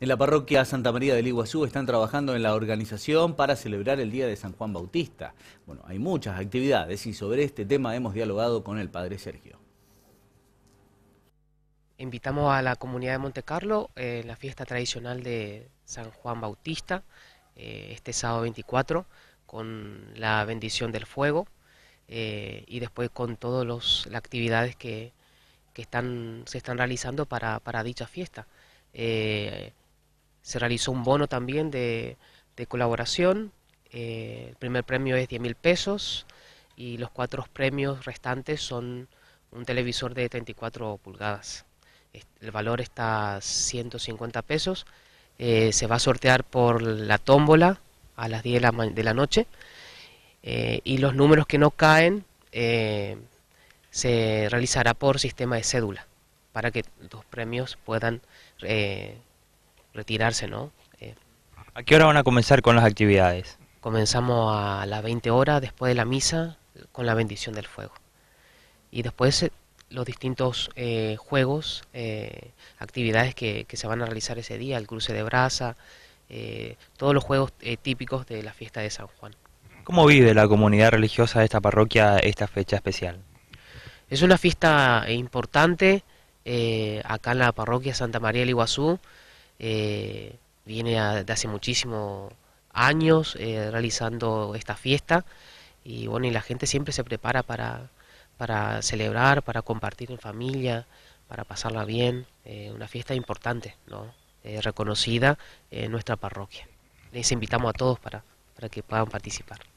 En la parroquia Santa María del Iguazú están trabajando en la organización para celebrar el Día de San Juan Bautista. Bueno, hay muchas actividades y sobre este tema hemos dialogado con el padre Sergio. Invitamos a la comunidad de Montecarlo eh, en la fiesta tradicional de San Juan Bautista eh, este sábado 24 con la bendición del fuego eh, y después con todas las actividades que, están, se están realizando para, dicha fiesta. Se realizó un bono también de, colaboración. Eh, el primer premio es 10.000 mil pesos y los cuatro premios restantes son un televisor de 34 pulgadas. El valor está a 150 pesos. Eh, se va a sortear por la tómbola a las 10 de la, noche eh, y los números que no caen se realizará por sistema de cédula para que los premios puedan retirarse, ¿no? Eh, ¿A qué hora van a comenzar con las actividades? Comenzamos a las 20 horas después de la misa con la bendición del fuego. Y después eh, los distintos eh, juegos, actividades que, se van a realizar ese día, el cruce de brasa, todos los juegos típicos de la fiesta de San Juan. ¿Cómo vive la comunidad religiosa de esta parroquia esta fecha especial? Es una fiesta importante acá en la parroquia Santa María del Iguazú. Eh, viene de hace muchísimos años eh, realizando esta fiesta y bueno, y la gente siempre se prepara para, para celebrar, para compartir en familia, para pasarla bien, eh, una fiesta importante, ¿no? reconocida en nuestra parroquia. Les invitamos a todos para, para que puedan participar.